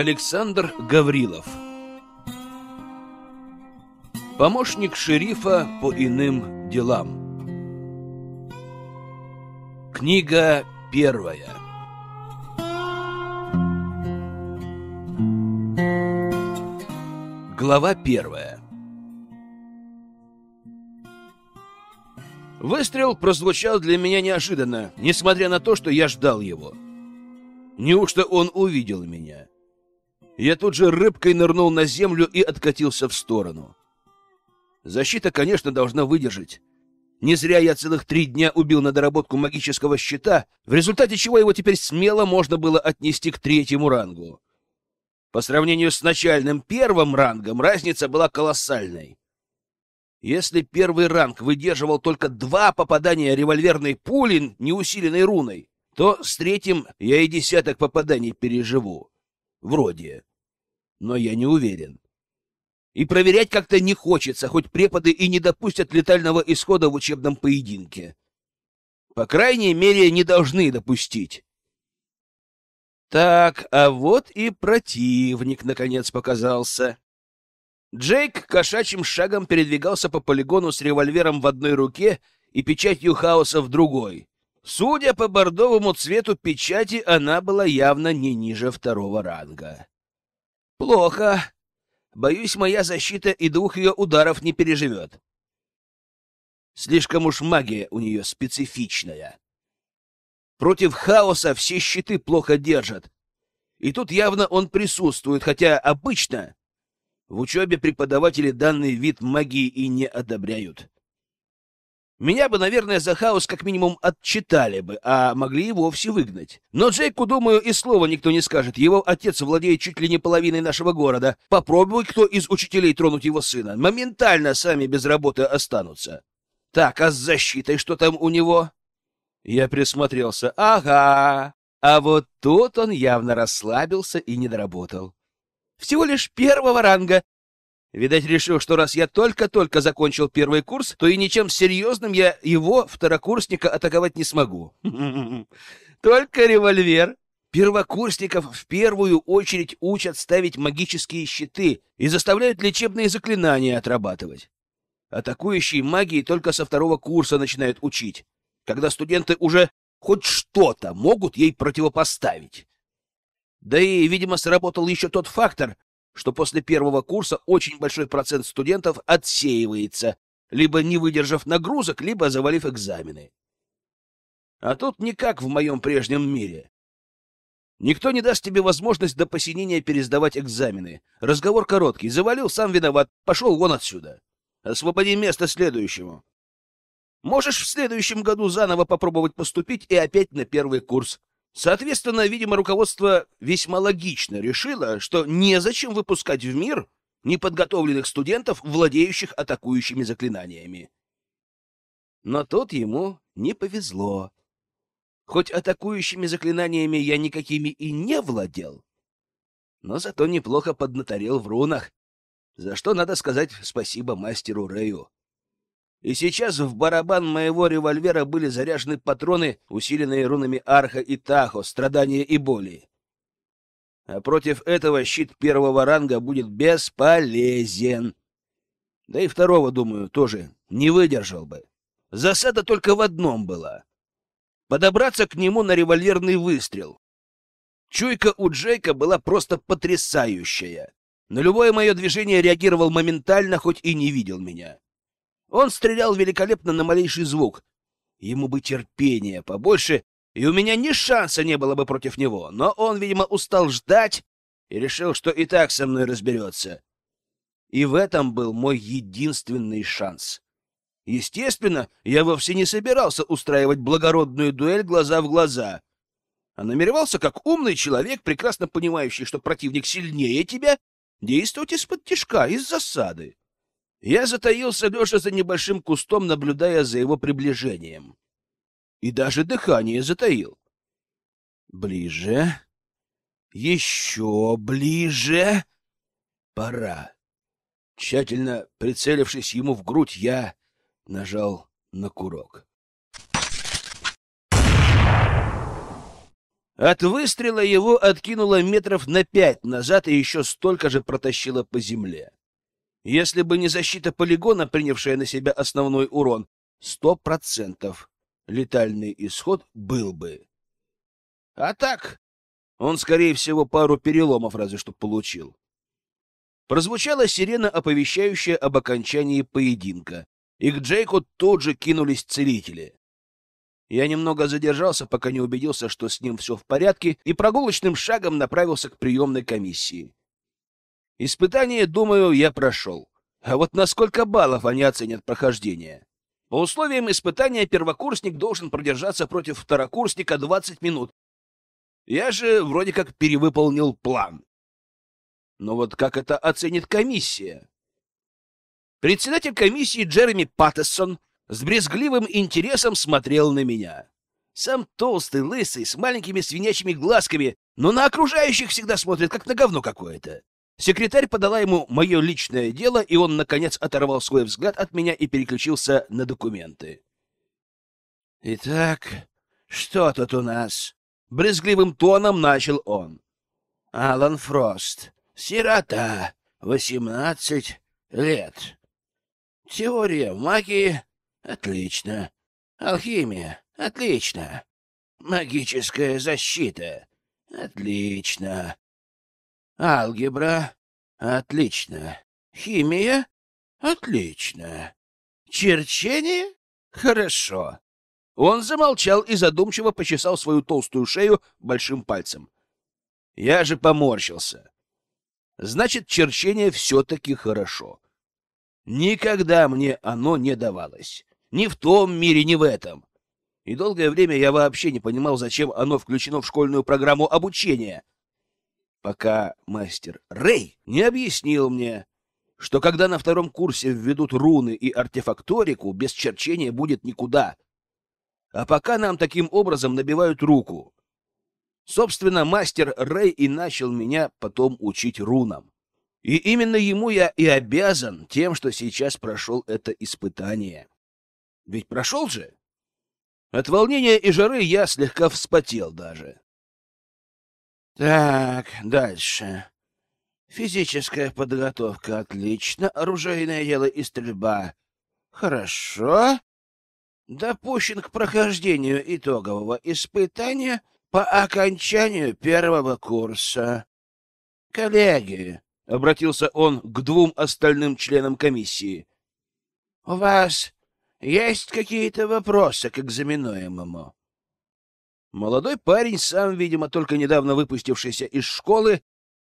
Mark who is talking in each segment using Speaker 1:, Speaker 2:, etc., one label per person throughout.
Speaker 1: Александр Гаврилов Помощник шерифа по иным делам Книга первая Глава первая Выстрел прозвучал для меня неожиданно, несмотря на то, что я ждал его. Неужто он увидел меня? Я тут же рыбкой нырнул на землю и откатился в сторону. Защита, конечно, должна выдержать. Не зря я целых три дня убил на доработку магического щита, в результате чего его теперь смело можно было отнести к третьему рангу. По сравнению с начальным первым рангом разница была колоссальной. Если первый ранг выдерживал только два попадания револьверной пули, не усиленной руной, то с третьим я и десяток попаданий переживу. Вроде но я не уверен. И проверять как-то не хочется, хоть преподы и не допустят летального исхода в учебном поединке. По крайней мере, не должны допустить. Так, а вот и противник, наконец, показался. Джейк кошачьим шагом передвигался по полигону с револьвером в одной руке и печатью хаоса в другой. Судя по бордовому цвету печати, она была явно не ниже второго ранга. Плохо. Боюсь, моя защита и двух ее ударов не переживет. Слишком уж магия у нее специфичная. Против хаоса все щиты плохо держат. И тут явно он присутствует, хотя обычно в учебе преподаватели данный вид магии и не одобряют. Меня бы, наверное, за хаос как минимум отчитали бы, а могли и вовсе выгнать. Но Джейку, думаю, и слова никто не скажет. Его отец владеет чуть ли не половиной нашего города. Попробуй кто из учителей тронуть его сына. Моментально сами без работы останутся. Так, а с защитой что там у него? Я присмотрелся. Ага. А вот тут он явно расслабился и не доработал. Всего лишь первого ранга, Видать, решил, что раз я только-только закончил первый курс, то и ничем серьезным я его, второкурсника, атаковать не смогу. Только револьвер. Первокурсников в первую очередь учат ставить магические щиты и заставляют лечебные заклинания отрабатывать. Атакующие магии только со второго курса начинают учить, когда студенты уже хоть что-то могут ей противопоставить. Да и, видимо, сработал еще тот фактор, что после первого курса очень большой процент студентов отсеивается, либо не выдержав нагрузок, либо завалив экзамены. А тут никак в моем прежнем мире. Никто не даст тебе возможность до посинения пересдавать экзамены. Разговор короткий. Завалил, сам виноват. Пошел вон отсюда. Освободи место следующему. Можешь в следующем году заново попробовать поступить и опять на первый курс. Соответственно, видимо, руководство весьма логично решило, что незачем выпускать в мир неподготовленных студентов, владеющих атакующими заклинаниями. Но тут ему не повезло. Хоть атакующими заклинаниями я никакими и не владел, но зато неплохо поднаторел в рунах, за что надо сказать спасибо мастеру Рэю. И сейчас в барабан моего револьвера были заряжены патроны, усиленные рунами Арха и Тахо, страдания и боли. А против этого щит первого ранга будет бесполезен. Да и второго, думаю, тоже не выдержал бы. Засада только в одном была. Подобраться к нему на револьверный выстрел. Чуйка у Джейка была просто потрясающая. На любое мое движение реагировал моментально, хоть и не видел меня. Он стрелял великолепно на малейший звук. Ему бы терпения побольше, и у меня ни шанса не было бы против него. Но он, видимо, устал ждать и решил, что и так со мной разберется. И в этом был мой единственный шанс. Естественно, я вовсе не собирался устраивать благородную дуэль глаза в глаза, а намеревался, как умный человек, прекрасно понимающий, что противник сильнее тебя, действовать из-под тишка, из засады. Я затаился лежа за небольшим кустом, наблюдая за его приближением. И даже дыхание затаил. Ближе. Еще ближе. Пора. Тщательно прицелившись ему в грудь, я нажал на курок. От выстрела его откинуло метров на пять назад и еще столько же протащило по земле. Если бы не защита полигона, принявшая на себя основной урон, сто процентов летальный исход был бы. А так, он, скорее всего, пару переломов разве что получил. Прозвучала сирена, оповещающая об окончании поединка, и к Джейку тут же кинулись целители. Я немного задержался, пока не убедился, что с ним все в порядке, и прогулочным шагом направился к приемной комиссии. Испытание, думаю, я прошел. А вот на сколько баллов они оценят прохождение? По условиям испытания первокурсник должен продержаться против второкурсника 20 минут. Я же вроде как перевыполнил план. Но вот как это оценит комиссия? Председатель комиссии Джереми Паттессон с брезгливым интересом смотрел на меня. Сам толстый, лысый, с маленькими свинячьими глазками, но на окружающих всегда смотрит, как на говно какое-то. Секретарь подала ему мое личное дело, и он, наконец, оторвал свой взгляд от меня и переключился на документы. «Итак, что тут у нас?» — брезгливым тоном начал он. «Алан Фрост, сирота, восемнадцать лет. Теория магии — отлично. Алхимия — отлично. Магическая защита — отлично. Алгебра? Отлично. Химия? Отлично. Черчение? Хорошо. Он замолчал и задумчиво почесал свою толстую шею большим пальцем. Я же поморщился. Значит, черчение все-таки хорошо. Никогда мне оно не давалось. Ни в том мире, ни в этом. И долгое время я вообще не понимал, зачем оно включено в школьную программу обучения — пока мастер Рей не объяснил мне, что когда на втором курсе введут руны и артефакторику, без черчения будет никуда. А пока нам таким образом набивают руку. Собственно, мастер Рей и начал меня потом учить рунам. И именно ему я и обязан тем, что сейчас прошел это испытание. Ведь прошел же! От волнения и жары я слегка вспотел даже. Так, дальше. Физическая подготовка отлично, оружейное дело и стрельба. Хорошо. Допущен к прохождению итогового испытания по окончанию первого курса. Коллеги, обратился он к двум остальным членам комиссии. У вас есть какие-то вопросы к экзаменуемому? Молодой парень, сам, видимо, только недавно выпустившийся из школы,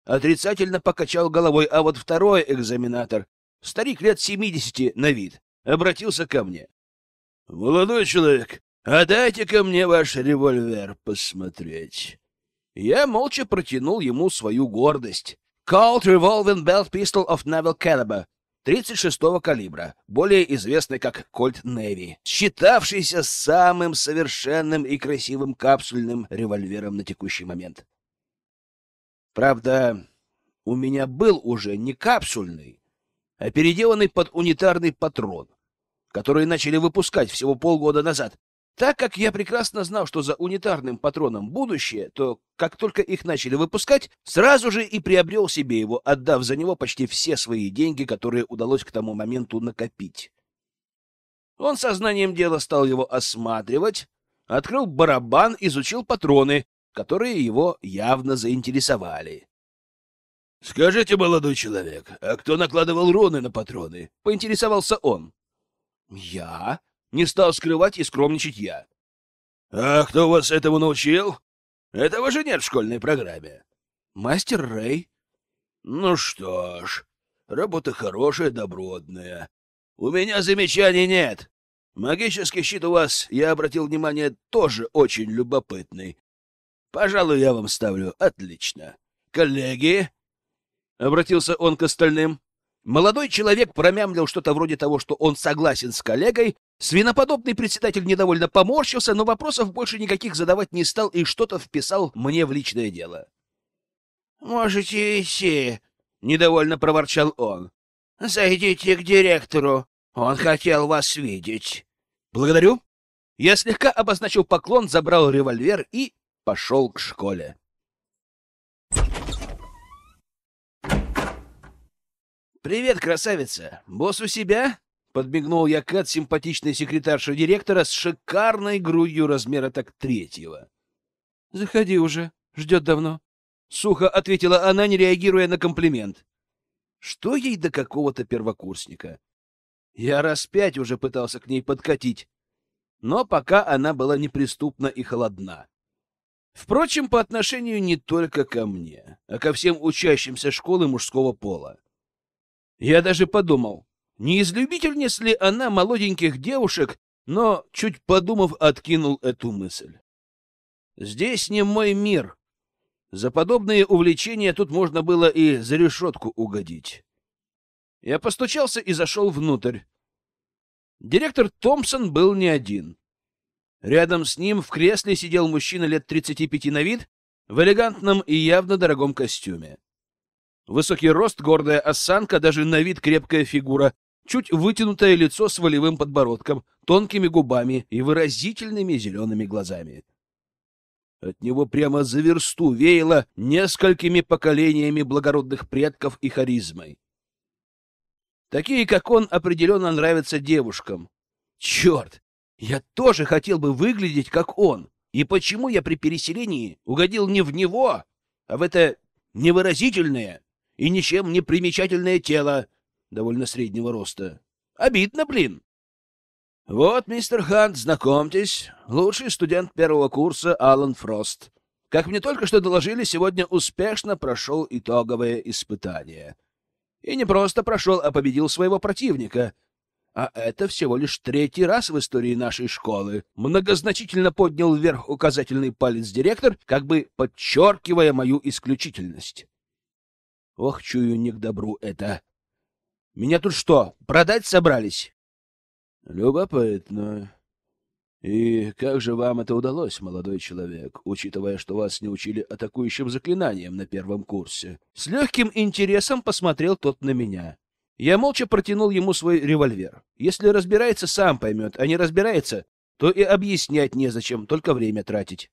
Speaker 1: отрицательно покачал головой, а вот второй экзаменатор, старик лет 70 на вид, обратился ко мне. — Молодой человек, отдайте дайте-ка мне ваш револьвер посмотреть. Я молча протянул ему свою гордость. Colt Revolving Belt Pistol of Naval Caliber 36-го калибра, более известный как Кольт Неви, считавшийся самым совершенным и красивым капсульным револьвером на текущий момент. Правда, у меня был уже не капсульный, а переделанный под унитарный патрон, который начали выпускать всего полгода назад, так как я прекрасно знал, что за унитарным патроном будущее, то как только их начали выпускать, сразу же и приобрел себе его, отдав за него почти все свои деньги, которые удалось к тому моменту накопить. Он сознанием дела стал его осматривать, открыл барабан, изучил патроны, которые его явно заинтересовали. — Скажите, молодой человек, а кто накладывал руны на патроны? — поинтересовался он. — Я, не стал скрывать и скромничать я. «А кто вас этому научил? Этого же нет в школьной программе». «Мастер Рэй». «Ну что ж, работа хорошая, добродная. У меня замечаний нет. Магический щит у вас, я обратил внимание, тоже очень любопытный. Пожалуй, я вам ставлю отлично. Коллеги!» — обратился он к остальным. Молодой человек промямлил что-то вроде того, что он согласен с коллегой, Свиноподобный председатель недовольно поморщился, но вопросов больше никаких задавать не стал и что-то вписал мне в личное дело. «Можете идти», — недовольно проворчал он. «Зайдите к директору. Он хотел вас видеть». «Благодарю». Я слегка обозначил поклон, забрал револьвер и пошел к школе. «Привет, красавица! Босс у себя?» Подмигнул я Кэт, симпатичной секретарше директора, с шикарной грудью размера так третьего. — Заходи уже, ждет давно. Сухо ответила она, не реагируя на комплимент. Что ей до какого-то первокурсника? Я раз пять уже пытался к ней подкатить, но пока она была неприступна и холодна. Впрочем, по отношению не только ко мне, а ко всем учащимся школы мужского пола. Я даже подумал, не из любительниц ли она молоденьких девушек, но, чуть подумав, откинул эту мысль. Здесь не мой мир. За подобные увлечения тут можно было и за решетку угодить. Я постучался и зашел внутрь. Директор Томпсон был не один. Рядом с ним в кресле сидел мужчина лет 35 на вид, в элегантном и явно дорогом костюме. Высокий рост, гордая осанка, даже на вид крепкая фигура, чуть вытянутое лицо с волевым подбородком, тонкими губами и выразительными зелеными глазами. От него прямо за версту веяло несколькими поколениями благородных предков и харизмой. Такие, как он, определенно нравятся девушкам. Черт! Я тоже хотел бы выглядеть, как он. И почему я при переселении угодил не в него, а в это невыразительное и ничем не примечательное тело, довольно среднего роста. Обидно, блин! Вот, мистер Хант, знакомьтесь, лучший студент первого курса Алан Фрост. Как мне только что доложили, сегодня успешно прошел итоговое испытание. И не просто прошел, а победил своего противника. А это всего лишь третий раз в истории нашей школы. Многозначительно поднял вверх указательный палец директор, как бы подчеркивая мою исключительность. Ох, чую, не к добру это. Меня тут что, продать собрались? Любопытно. И как же вам это удалось, молодой человек, учитывая, что вас не учили атакующим заклинаниям на первом курсе? С легким интересом посмотрел тот на меня. Я молча протянул ему свой револьвер. Если разбирается, сам поймет, а не разбирается, то и объяснять незачем, только время тратить.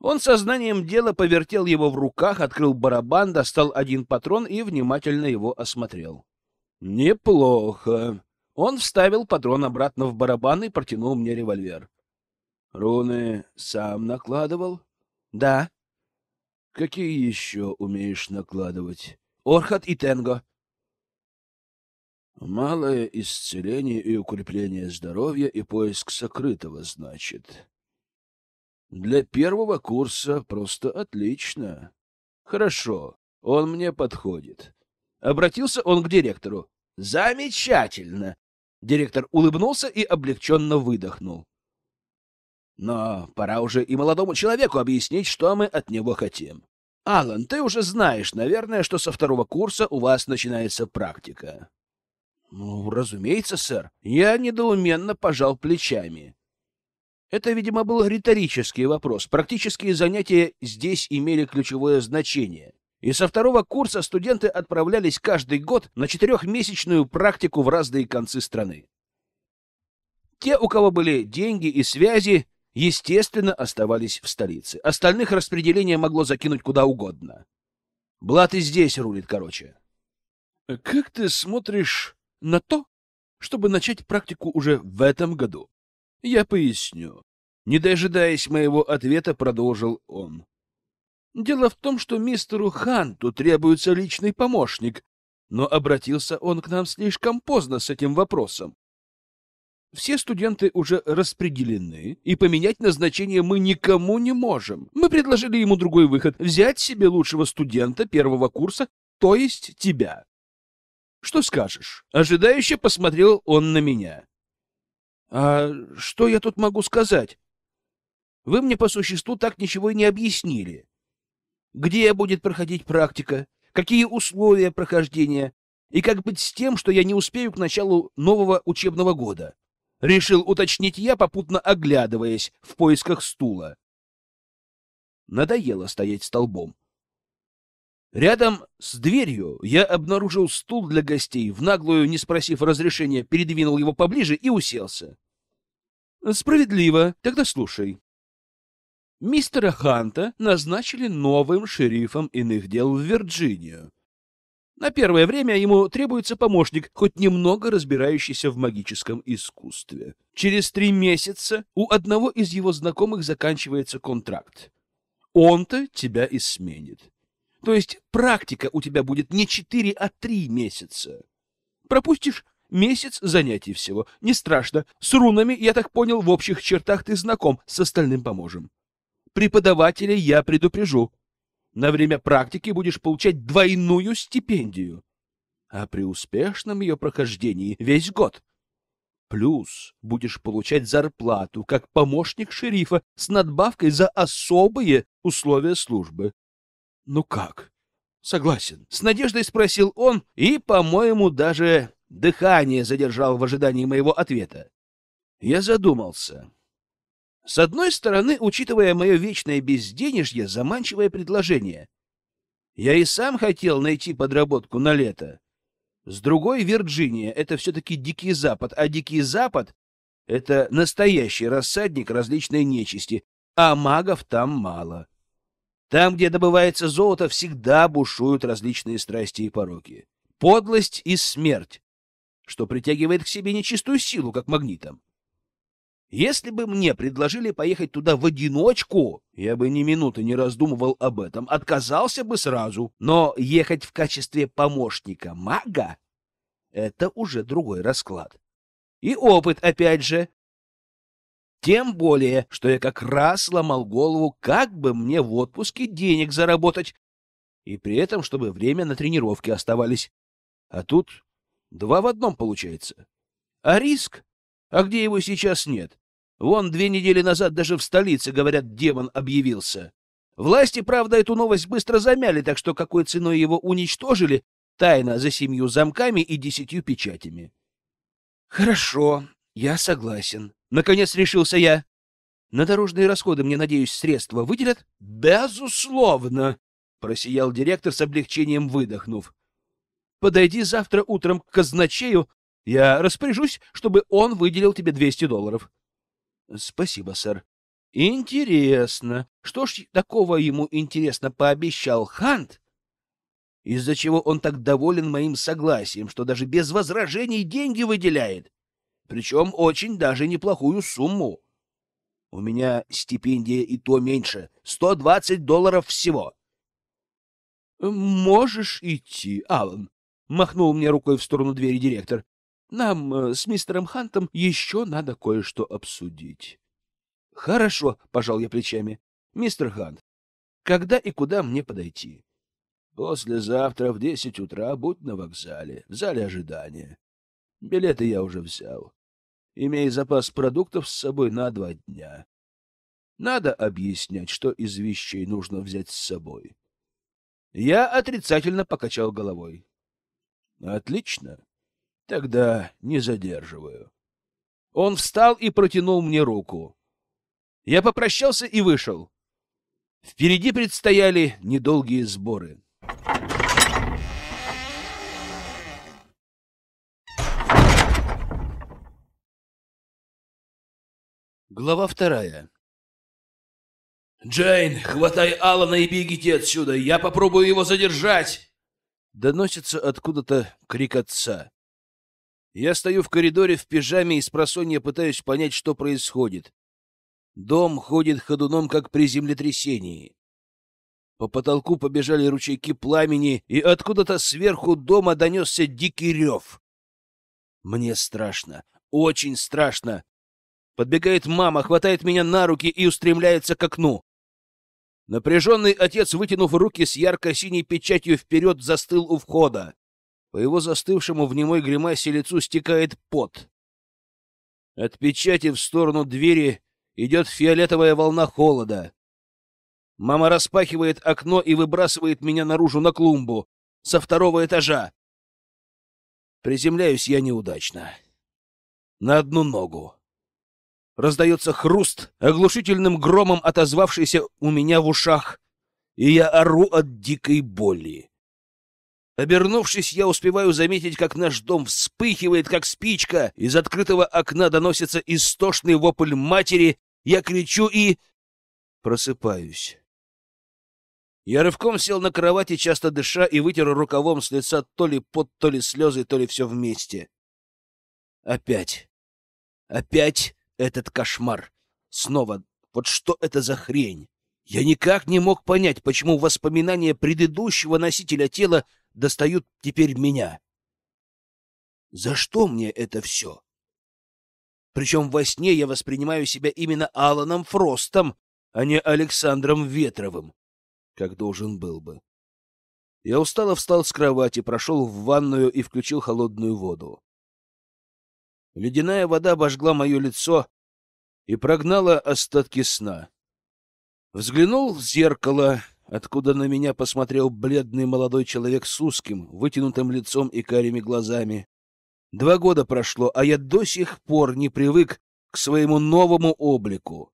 Speaker 1: Он сознанием дела повертел его в руках, открыл барабан, достал один патрон и внимательно его осмотрел. «Неплохо». Он вставил патрон обратно в барабан и протянул мне револьвер. «Руны сам накладывал?» «Да». «Какие еще умеешь накладывать?» «Орхат и Тенго». «Малое исцеление и укрепление здоровья и поиск сокрытого, значит». Для первого курса просто отлично. Хорошо, он мне подходит. Обратился он к директору. Замечательно. Директор улыбнулся и облегченно выдохнул. Но пора уже и молодому человеку объяснить, что мы от него хотим. Алан, ты уже знаешь, наверное, что со второго курса у вас начинается практика. Ну, разумеется, сэр. Я недоуменно пожал плечами. Это, видимо, был риторический вопрос. Практические занятия здесь имели ключевое значение. И со второго курса студенты отправлялись каждый год на четырехмесячную практику в разные концы страны. Те, у кого были деньги и связи, естественно, оставались в столице. Остальных распределение могло закинуть куда угодно. Блат и здесь рулит короче. Как ты смотришь на то, чтобы начать практику уже в этом году? Я поясню. Не дожидаясь моего ответа, продолжил он. Дело в том, что мистеру Ханту требуется личный помощник, но обратился он к нам слишком поздно с этим вопросом. Все студенты уже распределены, и поменять назначение мы никому не можем. Мы предложили ему другой выход — взять себе лучшего студента первого курса, то есть тебя. Что скажешь? Ожидающе посмотрел он на меня. А что я тут могу сказать? Вы мне по существу так ничего и не объяснили. Где будет проходить практика? Какие условия прохождения? И как быть с тем, что я не успею к началу нового учебного года? Решил уточнить я, попутно оглядываясь в поисках стула. Надоело стоять столбом. Рядом с дверью я обнаружил стул для гостей, в наглую, не спросив разрешения, передвинул его поближе и уселся. «Справедливо. Тогда слушай. Мистера Ханта назначили новым шерифом иных дел в Вирджинию. На первое время ему требуется помощник, хоть немного разбирающийся в магическом искусстве. Через три месяца у одного из его знакомых заканчивается контракт. Он-то тебя и сменит. То есть практика у тебя будет не четыре, а три месяца. Пропустишь месяц занятий всего. Не страшно. С рунами, я так понял, в общих чертах ты знаком, с остальным поможем. Преподавателя я предупрежу. На время практики будешь получать двойную стипендию. А при успешном ее прохождении весь год. Плюс будешь получать зарплату как помощник шерифа с надбавкой за особые условия службы. Ну как? Согласен. С надеждой спросил он и, по-моему, даже дыхание задержал в ожидании моего ответа. Я задумался. С одной стороны, учитывая мое вечное безденежье, заманчивое предложение. Я и сам хотел найти подработку на лето. С другой, Вирджиния — это все-таки Дикий Запад, а Дикий Запад — это настоящий рассадник различной нечисти, а магов там мало. Там, где добывается золото, всегда бушуют различные страсти и пороки. Подлость и смерть, что притягивает к себе нечистую силу, как магнитом. Если бы мне предложили поехать туда в одиночку, я бы ни минуты не раздумывал об этом, отказался бы сразу. Но ехать в качестве помощника мага — это уже другой расклад. И опыт, опять же, тем более, что я как раз ломал голову, как бы мне в отпуске денег заработать, и при этом, чтобы время на тренировки оставались. А тут два в одном получается. А риск? А где его сейчас нет? Вон две недели назад даже в столице, говорят, демон объявился. Власти, правда, эту новость быстро замяли, так что какой ценой его уничтожили, тайна за семью замками и десятью печатями. Хорошо, я согласен. Наконец решился я. На дорожные расходы мне, надеюсь, средства выделят? Безусловно, просиял директор с облегчением выдохнув. Подойди завтра утром к казначею, я распоряжусь, чтобы он выделил тебе 200 долларов. Спасибо, сэр. Интересно, что ж такого ему интересно пообещал Хант, из-за чего он так доволен моим согласием, что даже без возражений деньги выделяет? причем очень даже неплохую сумму. У меня стипендия и то меньше, 120 долларов всего. Можешь идти, Алан, махнул мне рукой в сторону двери директор. Нам э, с мистером Хантом еще надо кое-что обсудить. Хорошо, пожал я плечами. Мистер Хант, когда и куда мне подойти? Послезавтра в десять утра будь на вокзале, в зале ожидания. Билеты я уже взял имея запас продуктов с собой на два дня. Надо объяснять, что из вещей нужно взять с собой. Я отрицательно покачал головой. Отлично. Тогда не задерживаю. Он встал и протянул мне руку. Я попрощался и вышел. Впереди предстояли недолгие сборы. Глава вторая. «Джейн, хватай Алана и бегите отсюда! Я попробую его задержать!» Доносится откуда-то крик отца. Я стою в коридоре в пижаме и с просонья пытаюсь понять, что происходит. Дом ходит ходуном, как при землетрясении. По потолку побежали ручейки пламени, и откуда-то сверху дома донесся дикий рев. Мне страшно, очень страшно. Подбегает мама, хватает меня на руки и устремляется к окну. Напряженный отец, вытянув руки с ярко-синей печатью вперед, застыл у входа. По его застывшему в немой гримасе лицу стекает пот. От печати в сторону двери идет фиолетовая волна холода. Мама распахивает окно и выбрасывает меня наружу на клумбу со второго этажа. Приземляюсь я неудачно. На одну ногу. Раздается хруст, оглушительным громом отозвавшийся у меня в ушах, и я ору от дикой боли. Обернувшись, я успеваю заметить, как наш дом вспыхивает, как спичка. Из открытого окна доносится истошный вопль матери. Я кричу и... просыпаюсь. Я рывком сел на кровати, часто дыша, и вытер рукавом с лица то ли пот, то ли слезы, то ли все вместе. Опять. Опять этот кошмар. Снова. Вот что это за хрень? Я никак не мог понять, почему воспоминания предыдущего носителя тела достают теперь меня. За что мне это все? Причем во сне я воспринимаю себя именно Аланом Фростом, а не Александром Ветровым, как должен был бы. Я устало встал с кровати, прошел в ванную и включил холодную воду. Ледяная вода обожгла мое лицо и прогнала остатки сна. Взглянул в зеркало, откуда на меня посмотрел бледный молодой человек с узким, вытянутым лицом и карими глазами. Два года прошло, а я до сих пор не привык к своему новому облику.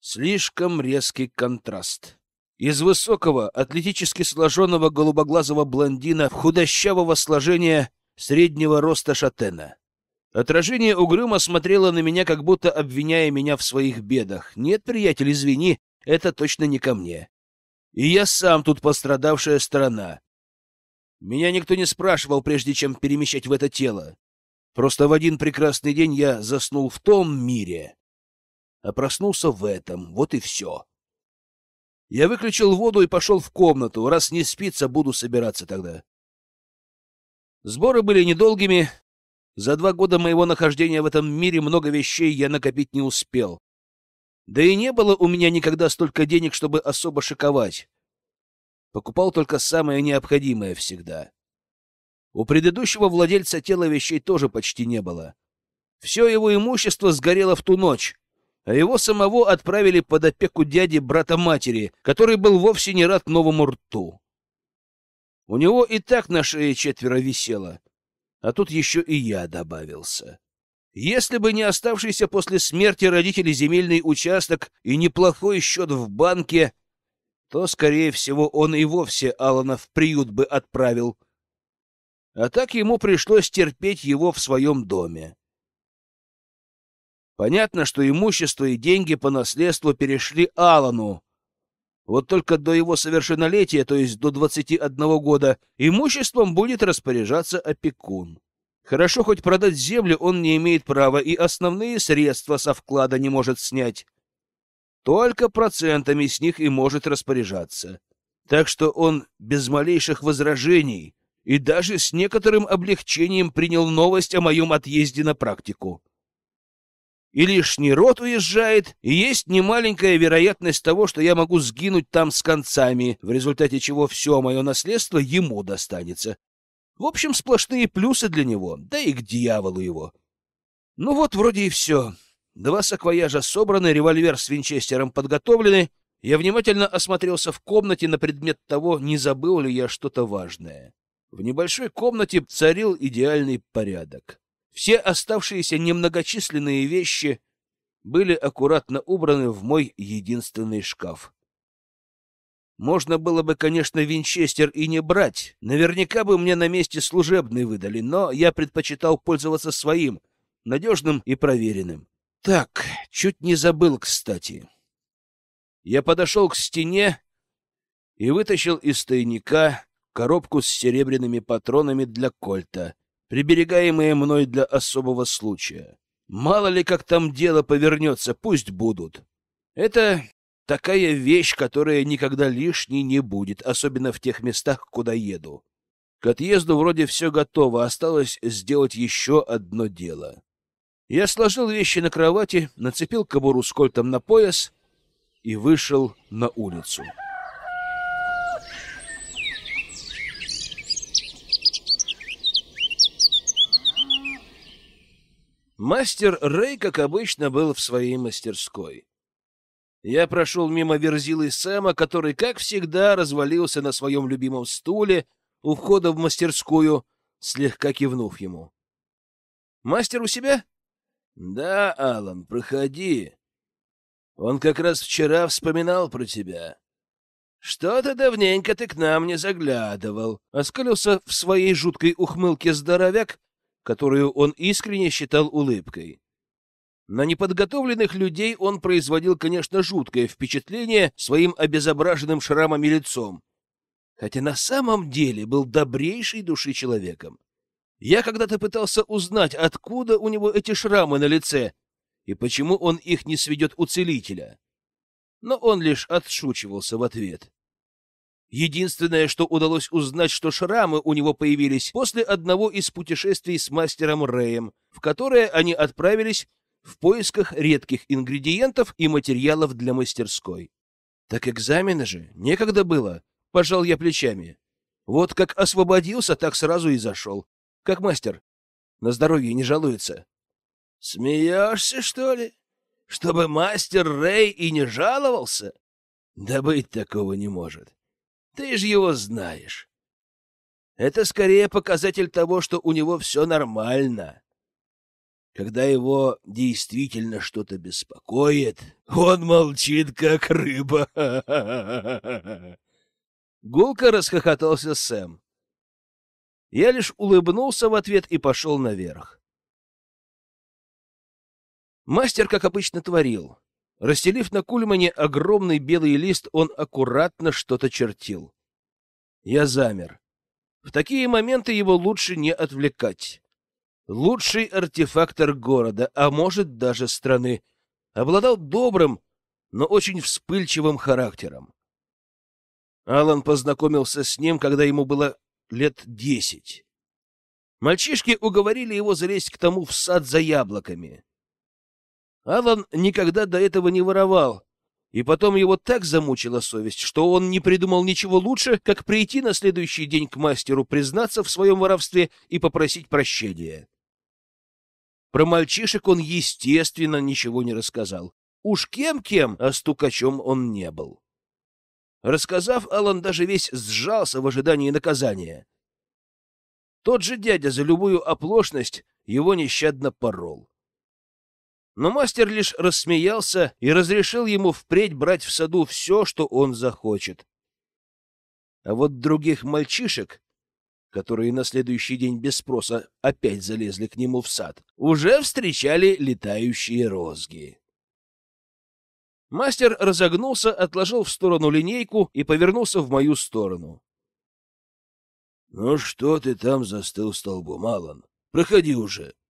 Speaker 1: Слишком резкий контраст. Из высокого, атлетически сложенного голубоглазого блондина в худощавого сложения среднего роста шатена. Отражение угрюмо смотрело на меня, как будто обвиняя меня в своих бедах. «Нет, приятель, извини, это точно не ко мне. И я сам тут пострадавшая сторона. Меня никто не спрашивал, прежде чем перемещать в это тело. Просто в один прекрасный день я заснул в том мире, а проснулся в этом. Вот и все. Я выключил воду и пошел в комнату. Раз не спится, буду собираться тогда». Сборы были недолгими, за два года моего нахождения в этом мире много вещей я накопить не успел. Да и не было у меня никогда столько денег, чтобы особо шиковать. Покупал только самое необходимое всегда. У предыдущего владельца тела вещей тоже почти не было. Все его имущество сгорело в ту ночь, а его самого отправили под опеку дяди брата матери, который был вовсе не рад новому рту. У него и так на шее четверо висело, а тут еще и я добавился. Если бы не оставшийся после смерти родителей земельный участок и неплохой счет в банке, то, скорее всего, он и вовсе Алана в приют бы отправил. А так ему пришлось терпеть его в своем доме. Понятно, что имущество и деньги по наследству перешли Алану, вот только до его совершеннолетия, то есть до 21 года, имуществом будет распоряжаться опекун. Хорошо хоть продать землю он не имеет права и основные средства со вклада не может снять. Только процентами с них и может распоряжаться. Так что он без малейших возражений и даже с некоторым облегчением принял новость о моем отъезде на практику и лишний рот уезжает, и есть немаленькая вероятность того, что я могу сгинуть там с концами, в результате чего все мое наследство ему достанется. В общем, сплошные плюсы для него, да и к дьяволу его. Ну вот, вроде и все. Два саквояжа собраны, револьвер с винчестером подготовлены. Я внимательно осмотрелся в комнате на предмет того, не забыл ли я что-то важное. В небольшой комнате царил идеальный порядок. Все оставшиеся немногочисленные вещи были аккуратно убраны в мой единственный шкаф. Можно было бы, конечно, винчестер и не брать. Наверняка бы мне на месте служебный выдали, но я предпочитал пользоваться своим, надежным и проверенным. Так, чуть не забыл, кстати. Я подошел к стене и вытащил из тайника коробку с серебряными патронами для кольта — приберегаемые мной для особого случая. Мало ли, как там дело повернется, пусть будут. Это такая вещь, которая никогда лишней не будет, особенно в тех местах, куда еду. К отъезду вроде все готово, осталось сделать еще одно дело. Я сложил вещи на кровати, нацепил кобуру с кольтом на пояс и вышел на улицу. Мастер Рэй, как обычно, был в своей мастерской. Я прошел мимо верзилы Сэма, который, как всегда, развалился на своем любимом стуле у входа в мастерскую, слегка кивнув ему. «Мастер у себя?» «Да, Алан, проходи. Он как раз вчера вспоминал про тебя». «Что-то давненько ты к нам не заглядывал», — оскалился в своей жуткой ухмылке здоровяк, которую он искренне считал улыбкой. На неподготовленных людей он производил, конечно, жуткое впечатление своим обезображенным шрамами лицом, хотя на самом деле был добрейшей души человеком. Я когда-то пытался узнать, откуда у него эти шрамы на лице и почему он их не сведет у целителя, но он лишь отшучивался в ответ. Единственное, что удалось узнать, что шрамы у него появились после одного из путешествий с мастером Рэем, в которое они отправились в поисках редких ингредиентов и материалов для мастерской. Так экзамены же некогда было, пожал я плечами. Вот как освободился, так сразу и зашел. Как мастер. На здоровье не жалуется. Смеешься, что ли? Чтобы мастер Рэй и не жаловался? Да быть такого не может. Ты же его знаешь. Это скорее показатель того, что у него все нормально. Когда его действительно что-то беспокоит, он молчит, как рыба. Гулко расхохотался Сэм. Я лишь улыбнулся в ответ и пошел наверх. Мастер, как обычно, творил. Расстелив на кульмане огромный белый лист, он аккуратно что-то чертил. Я замер. В такие моменты его лучше не отвлекать. Лучший артефактор города, а может даже страны, обладал добрым, но очень вспыльчивым характером. Алан познакомился с ним, когда ему было лет десять. Мальчишки уговорили его залезть к тому в сад за яблоками. Алан никогда до этого не воровал, и потом его так замучила совесть, что он не придумал ничего лучше, как прийти на следующий день к мастеру, признаться в своем воровстве и попросить прощения. Про мальчишек он, естественно, ничего не рассказал. Уж кем-кем, а стукачом он не был. Рассказав, Алан даже весь сжался в ожидании наказания. Тот же дядя за любую оплошность его нещадно порол но мастер лишь рассмеялся и разрешил ему впредь брать в саду все, что он захочет. А вот других мальчишек, которые на следующий день без спроса опять залезли к нему в сад, уже встречали летающие розги. Мастер разогнулся, отложил в сторону линейку и повернулся в мою сторону. — Ну что ты там застыл столбом, Алан? Проходи уже. —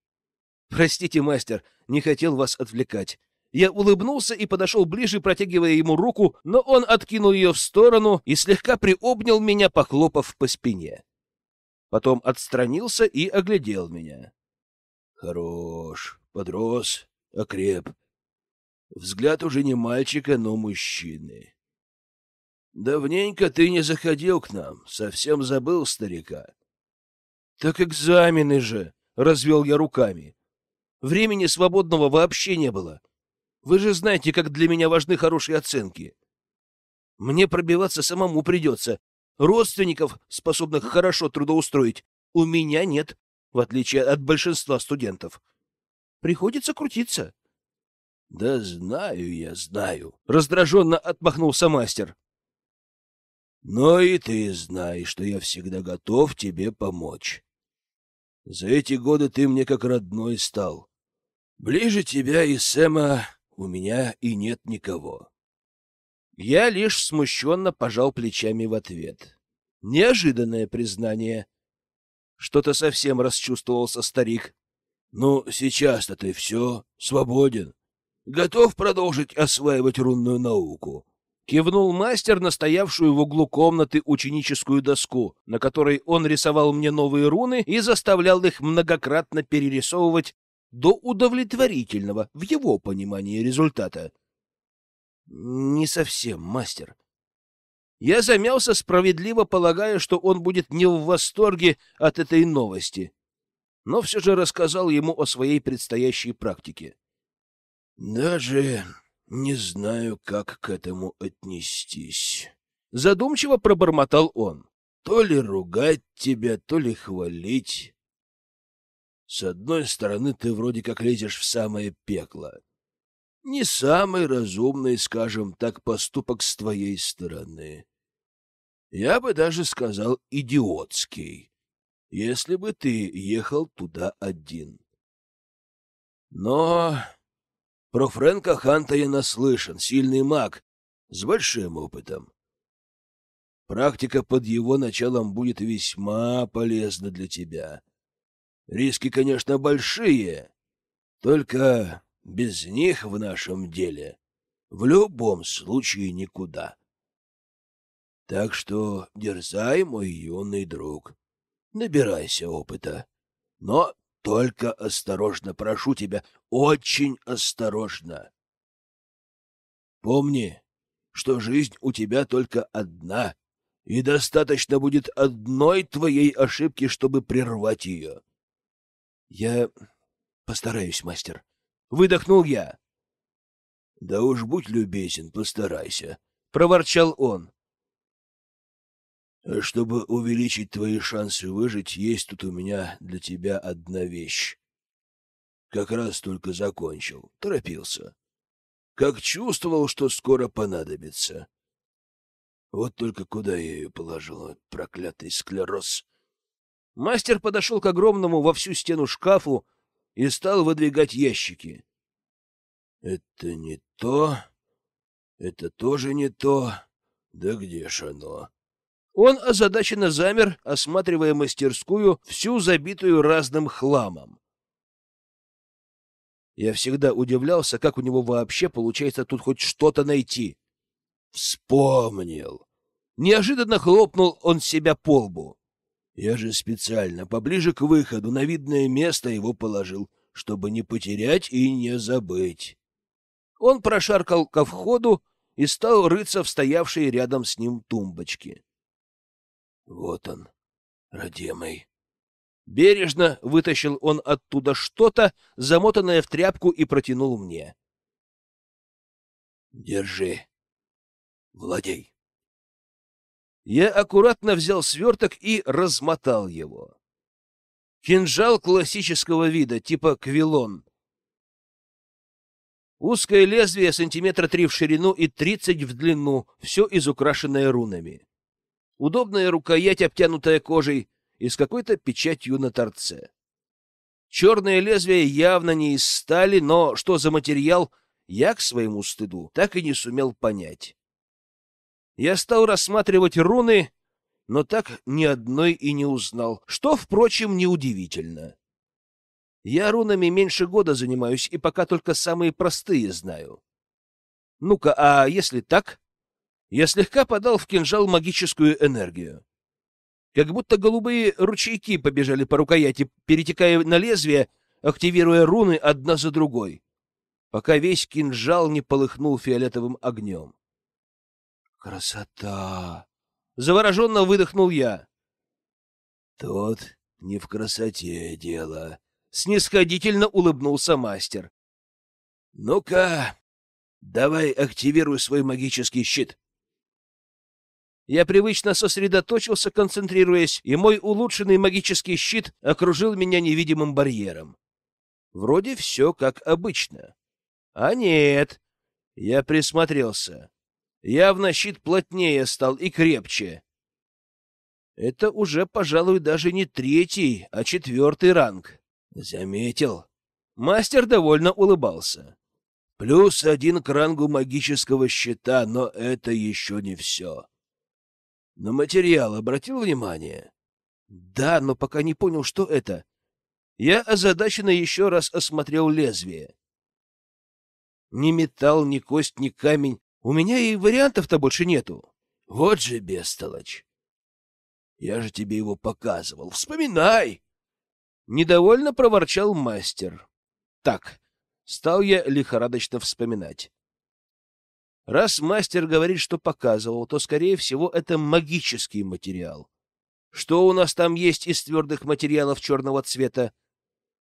Speaker 1: Простите, мастер, не хотел вас отвлекать. Я улыбнулся и подошел ближе, протягивая ему руку, но он откинул ее в сторону и слегка приобнял меня, похлопав по спине. Потом отстранился и оглядел меня. Хорош, подрос, окреп. Взгляд уже не мальчика, но мужчины. Давненько ты не заходил к нам, совсем забыл старика. Так экзамены же, развел я руками. Времени свободного вообще не было. Вы же знаете, как для меня важны хорошие оценки. Мне пробиваться самому придется. Родственников, способных хорошо трудоустроить, у меня нет, в отличие от большинства студентов. Приходится крутиться. — Да знаю я, знаю, — раздраженно отмахнулся мастер. — Но и ты знаешь, что я всегда готов тебе помочь. За эти годы ты мне как родной стал. Ближе тебя и Сэма у меня и нет никого. Я лишь смущенно пожал плечами в ответ. Неожиданное признание. Что-то совсем расчувствовался старик. Ну, сейчас-то ты все свободен. Готов продолжить осваивать рунную науку. Кивнул мастер на стоявшую в углу комнаты ученическую доску, на которой он рисовал мне новые руны и заставлял их многократно перерисовывать до удовлетворительного, в его понимании, результата. Не совсем, мастер. Я замялся, справедливо полагая, что он будет не в восторге от этой новости, но все же рассказал ему о своей предстоящей практике. Даже не знаю, как к этому отнестись. Задумчиво пробормотал он. То ли ругать тебя, то ли хвалить. С одной стороны, ты вроде как лезешь в самое пекло. Не самый разумный, скажем так, поступок с твоей стороны. Я бы даже сказал идиотский, если бы ты ехал туда один. Но про Фрэнка Ханта я наслышан, сильный маг, с большим опытом. Практика под его началом будет весьма полезна для тебя. Риски, конечно, большие, только без них в нашем деле в любом случае никуда. Так что дерзай, мой юный друг, набирайся опыта. Но только осторожно, прошу тебя, очень осторожно. Помни, что жизнь у тебя только одна, и достаточно будет одной твоей ошибки, чтобы прервать ее. Я постараюсь, мастер. Выдохнул я. Да уж будь любезен, постарайся, проворчал он. Чтобы увеличить твои шансы выжить, есть тут у меня для тебя одна вещь. Как раз только закончил, торопился. Как чувствовал, что скоро понадобится. Вот только куда я ее положил, проклятый склероз. Мастер подошел к огромному во всю стену шкафу и стал выдвигать ящики. Это не то, это тоже не то. Да где ж оно? Он озадаченно замер, осматривая мастерскую, всю забитую разным хламом. Я всегда удивлялся, как у него вообще получается тут хоть что-то найти. Вспомнил. Неожиданно хлопнул он себя по лбу. Я же специально поближе к выходу на видное место его положил, чтобы не потерять и не забыть. Он прошаркал ко входу и стал рыться в стоявшей рядом с ним тумбочке. Вот он, родимый, Бережно вытащил он оттуда что-то, замотанное в тряпку, и протянул мне. «Держи. Владей». Я аккуратно взял сверток и размотал его. Кинжал классического вида, типа квилон. Узкое лезвие сантиметра три в ширину и тридцать в длину, все изукрашенное рунами. Удобная рукоять, обтянутая кожей, и с какой-то печатью на торце. Черное лезвие явно не из стали, но что за материал, я к своему стыду так и не сумел понять. Я стал рассматривать руны, но так ни одной и не узнал, что, впрочем, неудивительно. Я рунами меньше года занимаюсь и пока только самые простые знаю. Ну-ка, а если так? Я слегка подал в кинжал магическую энергию как будто голубые ручейки побежали по рукояти, перетекая на лезвие, активируя руны одна за другой, пока весь кинжал не полыхнул фиолетовым огнем. «Красота!» — завороженно выдохнул я. «Тут не в красоте дело», — снисходительно улыбнулся мастер. «Ну-ка, давай активируй свой магический щит». Я привычно сосредоточился, концентрируясь, и мой улучшенный магический щит окружил меня невидимым барьером. Вроде все как обычно. А нет. Я присмотрелся. Явно щит плотнее стал и крепче. Это уже, пожалуй, даже не третий, а четвертый ранг. Заметил. Мастер довольно улыбался. Плюс один к рангу магического щита, но это еще не все. На материал обратил внимание? Да, но пока не понял, что это. Я озадаченно еще раз осмотрел лезвие. Ни металл, ни кость, ни камень. У меня и вариантов-то больше нету. Вот же бестолочь. Я же тебе его показывал. Вспоминай. Недовольно проворчал мастер. Так, стал я лихорадочно вспоминать. Раз мастер говорит, что показывал, то, скорее всего, это магический материал. Что у нас там есть из твердых материалов черного цвета?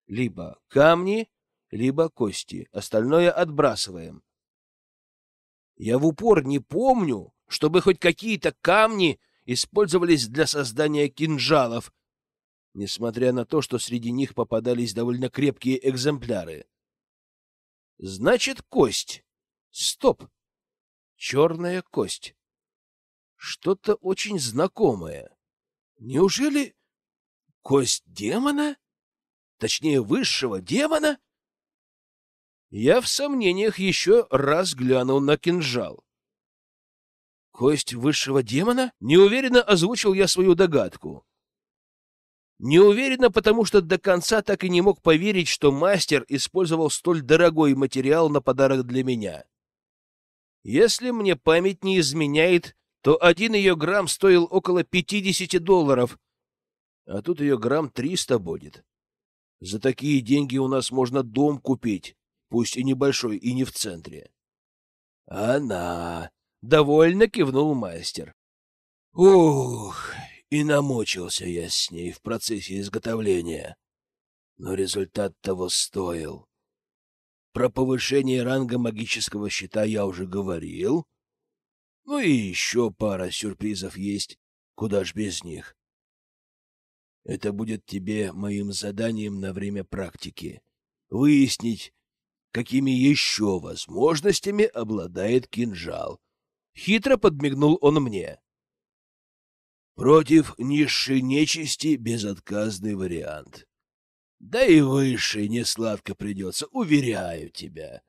Speaker 1: Либо камни, либо кости. Остальное отбрасываем. Я в упор не помню, чтобы хоть какие-то камни использовались для создания кинжалов, несмотря на то, что среди них попадались довольно крепкие экземпляры. Значит, кость. Стоп черная кость. Что-то очень знакомое. Неужели кость демона? Точнее, высшего демона? Я в сомнениях еще раз глянул на кинжал. Кость высшего демона? Неуверенно озвучил я свою догадку. Неуверенно, потому что до конца так и не мог поверить, что мастер использовал столь дорогой материал на подарок для меня. Если мне память не изменяет, то один ее грамм стоил около 50 долларов, а тут ее грамм 300 будет. За такие деньги у нас можно дом купить, пусть и небольшой, и не в центре. Она довольно кивнул мастер. Ух, и намочился я с ней в процессе изготовления. Но результат того стоил. Про повышение ранга магического щита я уже говорил. Ну и еще пара сюрпризов есть, куда ж без них. Это будет тебе моим заданием на время практики. Выяснить, какими еще возможностями обладает кинжал. Хитро подмигнул он мне. Против низшей нечисти безотказный вариант. Да и выше не сладко придется, уверяю тебя.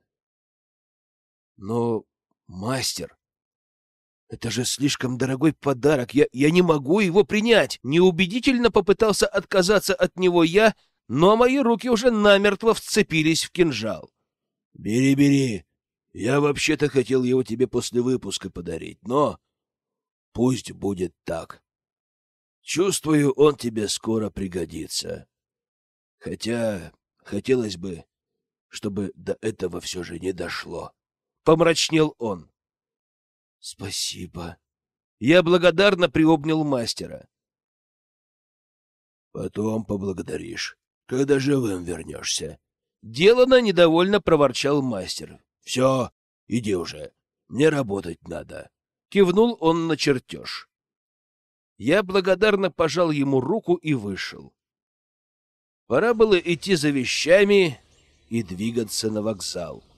Speaker 1: Но, мастер, это же слишком дорогой подарок, я, я не могу его принять. Неубедительно попытался отказаться от него я, но мои руки уже намертво вцепились в кинжал. Бери, бери. Я вообще-то хотел его тебе после выпуска подарить, но пусть будет так. Чувствую, он тебе скоро пригодится. Хотя хотелось бы, чтобы до этого все же не дошло. Помрачнел он. — Спасибо. Я благодарно приобнял мастера. — Потом поблагодаришь, когда живым вернешься. Делано недовольно проворчал мастер. — Все, иди уже, мне работать надо. Кивнул он на чертеж. Я благодарно пожал ему руку и вышел. — Пора было идти за вещами и двигаться на вокзал.